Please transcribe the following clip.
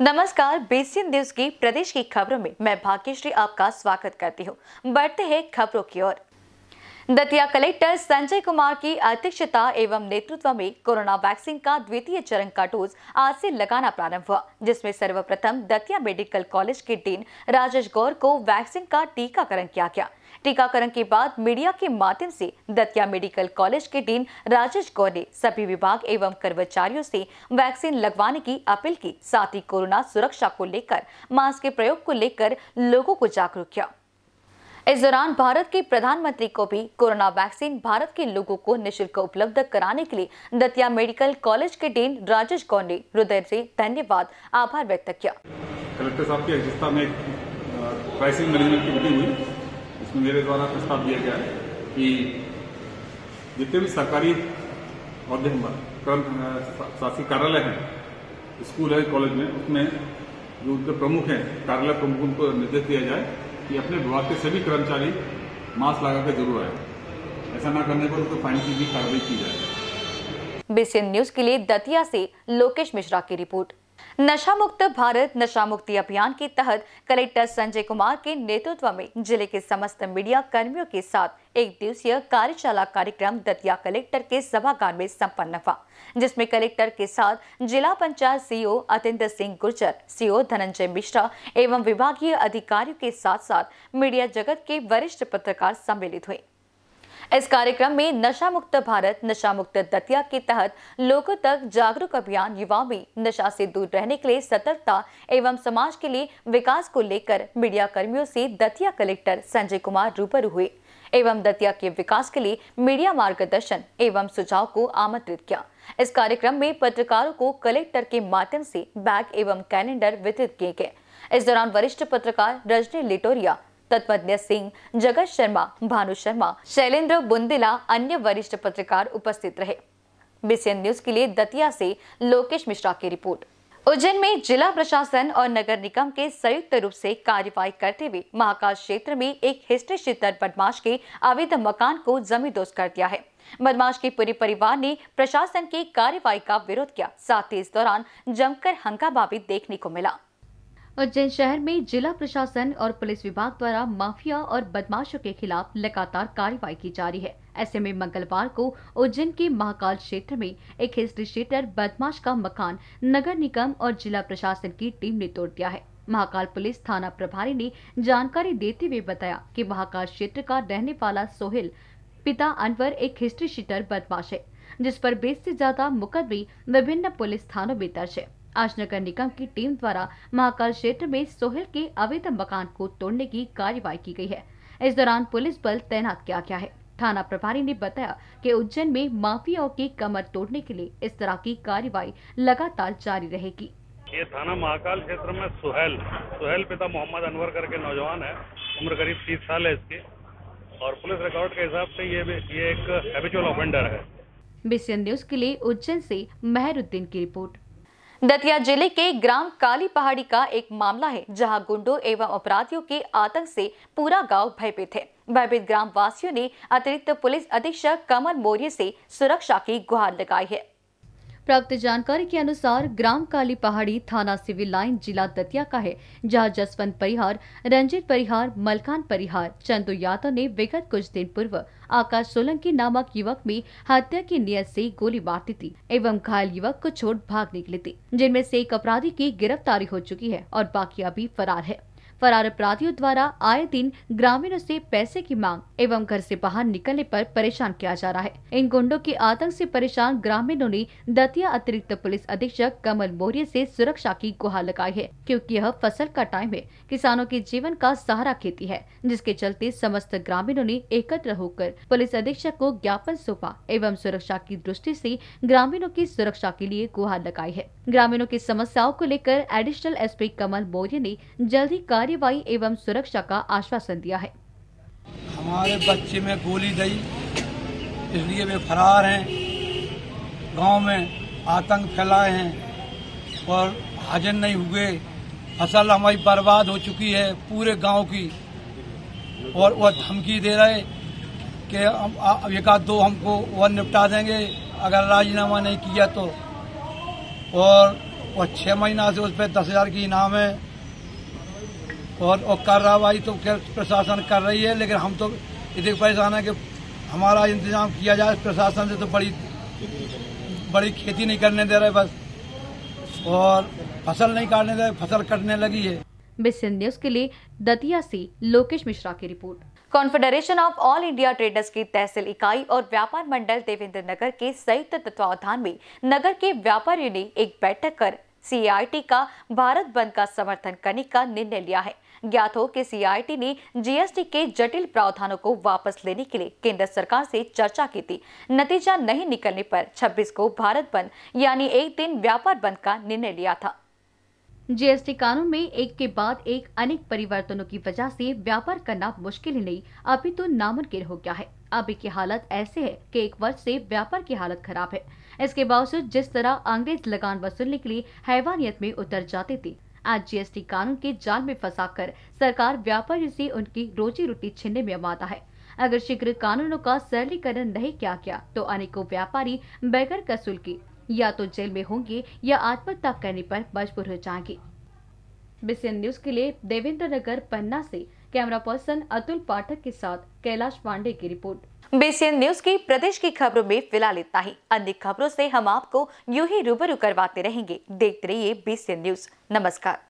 नमस्कार Bayesian news की प्रदेश की खबरों में मैं भाग्यश्री आपका स्वागत करती हूँ बढ़ते हैं खबरों की ओर दतिया कलेक्टर संजय कुमार की अध्यक्षता एवं नेतृत्व में कोरोना वैक्सीन का द्वितीय चरण का डोज आज से लगाना प्रारंभ हुआ जिसमें सर्वप्रथम दतिया मेडिकल कॉलेज के डीन राजेश गौर को वैक्सीन का टीकाकरण किया गया टीकाकरण के बाद मीडिया के माध्यम से दतिया मेडिकल कॉलेज के डीन राजेश गौर ने सभी विभाग एवं कर्मचारियों से वैक्सीन लगवाने की अपील की साथ ही कोरोना सुरक्षा को लेकर मास्क के प्रयोग को लेकर लोगों को जागरूक किया इस दौरान भारत के प्रधानमंत्री को भी कोरोना वैक्सीन भारत के लोगों को निशुल्क उपलब्ध कराने के लिए दतिया मेडिकल कॉलेज के डीन राजेश गौर ने हृदय से धन्यवाद आभार व्यक्त किया कलेक्टर साहब की अध्यक्षता में एक मैनेजमेंट की मीटिंग हुई इसमें मेरे द्वारा प्रस्ताव दिया गया है कि जितने भी सरकारी और कर्म कार्यालय हैं स्कूल है कॉलेज में उसमें जो उनके प्रमुख हैं कार्यालय प्रमुख उनको निर्देश दिया जाए कि अपने विभाग के सभी कर्मचारी मास्क लगा कर जरूर आए ऐसा ना करने पर उनको फाइन की भी कार्रवाई की जाए बीसी न्यूज के लिए दतिया से लोकेश मिश्रा की रिपोर्ट नशा मुक्त भारत नशा मुक्ति अभियान के तहत कलेक्टर संजय कुमार के नेतृत्व में जिले के समस्त मीडिया कर्मियों के साथ एक दिवसीय कार्यशाला कार्यक्रम दतिया कलेक्टर के सभागार में संपन्न हुआ जिसमें कलेक्टर के साथ जिला पंचायत सीओ अतेंद्र सिंह गुर्जर सीओ धनंजय मिश्रा एवं विभागीय अधिकारियों के साथ साथ मीडिया जगत के वरिष्ठ पत्रकार सम्मिलित हुए इस कार्यक्रम में नशा मुक्त भारत नशा मुक्त दतिया के तहत लोगों तक जागरूक अभियान युवाओं में नशा से दूर रहने के लिए सतर्कता एवं समाज के लिए विकास को लेकर मीडिया कर्मियों से दतिया कलेक्टर संजय कुमार रूबरू हुए एवं दतिया के विकास के लिए मीडिया मार्गदर्शन एवं सुझाव को आमंत्रित किया इस कार्यक्रम में पत्रकारों को कलेक्टर के माध्यम से बैग एवं कैलेंडर वितरित किए गए इस दौरान वरिष्ठ पत्रकार रजनी लिटोरिया तत्वज्ञ सिंह जगत शर्मा भानु शर्मा शैलेंद्र बुंदेला अन्य वरिष्ठ पत्रकार उपस्थित रहे बीसीएन न्यूज के लिए दतिया से लोकेश मिश्रा की रिपोर्ट उज्जैन में जिला प्रशासन और नगर निगम के संयुक्त रूप से कार्यवाही करते हुए महाकाल क्षेत्र में एक हिस्ट्री शीतर बदमाश के अवैध मकान को जमी दोस्त कर दिया है बदमाश के पूरे परिवार ने प्रशासन की कार्यवाही का विरोध किया साथ ही इस दौरान जमकर हंगामा भी देखने को मिला उज्जैन शहर में जिला प्रशासन और पुलिस विभाग द्वारा माफिया और बदमाशों के खिलाफ लगातार कार्रवाई की जा रही है ऐसे में मंगलवार को उज्जैन के महाकाल क्षेत्र में एक हिस्ट्री शेटर बदमाश का मकान नगर निगम और जिला प्रशासन की टीम ने तोड़ दिया है महाकाल पुलिस थाना प्रभारी ने जानकारी देते हुए बताया कि महाकाल क्षेत्र का रहने वाला सोहेल पिता अनवर एक हिस्ट्री शीटर बदमाश है जिस पर बीस से ज्यादा मुकदमे विभिन्न पुलिस थानों में दर्ज है आज नगर निगम की टीम द्वारा महाकाल क्षेत्र में सोहेल के अवैध मकान को तोड़ने की कार्यवाही की गई है इस दौरान पुलिस बल तैनात किया गया है थाना प्रभारी ने बताया कि उज्जैन में माफियाओं की कमर तोड़ने के लिए इस तरह की कार्यवाही लगातार जारी रहेगी ये थाना महाकाल क्षेत्र में सुहेल सुहेल पिता मोहम्मद अनवर करके नौजवान है उम्र करीब तीस साल है इसकी और पुलिस रिकॉर्ड के हिसाब से ये ये एक हैबिचुअल ऑफेंडर है बीसीएन न्यूज के लिए उज्जैन से मेहरुद्दीन की रिपोर्ट दतिया जिले के ग्राम काली पहाड़ी का एक मामला है जहां गुंडों एवं अपराधियों के आतंक से पूरा गांव भयभीत है भयभीत ग्राम वासियों ने अतिरिक्त पुलिस अधीक्षक कमल मौर्य से सुरक्षा की गुहार लगाई है प्राप्त जानकारी के अनुसार ग्राम काली पहाड़ी थाना सिविल लाइन जिला दतिया का है जहां जसवंत परिहार रंजित परिहार मलकान परिहार चंदू यादव ने विगत कुछ दिन पूर्व आकाश सोलंकी नामक युवक में हत्या की नियत से गोली मार दी थी एवं घायल युवक को छोड़ भाग निकले थे जिनमें से एक अपराधी की गिरफ्तारी हो चुकी है और बाकी अभी फरार है फरार अपराधियों द्वारा आए दिन ग्रामीणों से पैसे की मांग एवं घर से बाहर निकलने पर परेशान किया जा रहा है इन गुंडों के आतंक से परेशान ग्रामीणों ने दतिया अतिरिक्त पुलिस अधीक्षक कमल मौर्य से सुरक्षा की गुहार लगाई है क्योंकि यह फसल का टाइम है किसानों के जीवन का सहारा खेती है जिसके चलते समस्त ग्रामीणों ने एकत्र होकर पुलिस अधीक्षक को ज्ञापन सौंपा एवं सुरक्षा की दृष्टि से ग्रामीणों की सुरक्षा के लिए गुहार लगाई है ग्रामीणों की समस्याओं को लेकर एडिशनल एसपी कमल मौर्य ने जल्द ही कार्य कार्यवाही एवं सुरक्षा का आश्वासन दिया है हमारे बच्चे में गोली दई इसलिए वे फरार हैं गांव में आतंक फैलाए हैं और हाजिर नहीं हुए फसल हमारी बर्बाद हो चुकी है पूरे गांव की और वह धमकी दे रहे कि हम एक आध दो हमको वह निपटा देंगे अगर राजीनामा नहीं किया तो और वह छः महीना से उस पर दस हज़ार की इनाम है और, और कार्रवाई तो प्रशासन कर रही है लेकिन हम तो इतने परेशान है कि हमारा इंतजाम किया जाए प्रशासन से तो बड़ी बड़ी खेती नहीं करने दे रहे बस और फसल नहीं काटने दे फसल कटने लगी है बिस्सिन न्यूज के लिए दतिया से लोकेश मिश्रा की report Confederation of All India Traders की तहसील इकाई और व्यापार मंडल देवेंद्र नगर के संयुक्त तत्वावधान में नगर के व्यापारियों ने एक बैठक कर सीआईटी का भारत बंद का समर्थन करने का निर्णय लिया है ज्ञात हो कि सीआईटी ने जीएसटी के जटिल प्रावधानों को वापस लेने के लिए केंद्र सरकार से चर्चा की थी नतीजा नहीं निकलने पर 26 को भारत बंद यानी एक दिन व्यापार बंद का निर्णय लिया था जीएसटी कानून में एक के बाद एक अनेक परिवर्तनों की वजह से व्यापार करना मुश्किल ही नहीं अभी तो नामुमकिन हो गया है अभी की हालत ऐसे है कि एक वर्ष से व्यापार की हालत खराब है इसके बावजूद जिस तरह अंग्रेज लगान वसूलने के लिए हैवानियत में उतर जाते थे आज जीएसटी कानून के जाल में फंसा सरकार व्यापारियों से उनकी रोजी रोटी छीनने में अमादा है अगर शीघ्र कानूनों का सरलीकरण नहीं किया गया तो अनेकों व्यापारी बैगर कसूल की या तो जेल में होंगे या आत्महत्या करने पर मजबूर हो जाएंगे बीसीएन न्यूज के लिए देवेंद्र नगर पन्ना से कैमरा पर्सन अतुल पाठक के साथ कैलाश पांडे की रिपोर्ट बीसीएन न्यूज की प्रदेश की खबरों में फिलहाल इतना ही अन्य खबरों से हम आपको यू ही रूबरू करवाते रहेंगे देखते रहिए बीसीएन न्यूज नमस्कार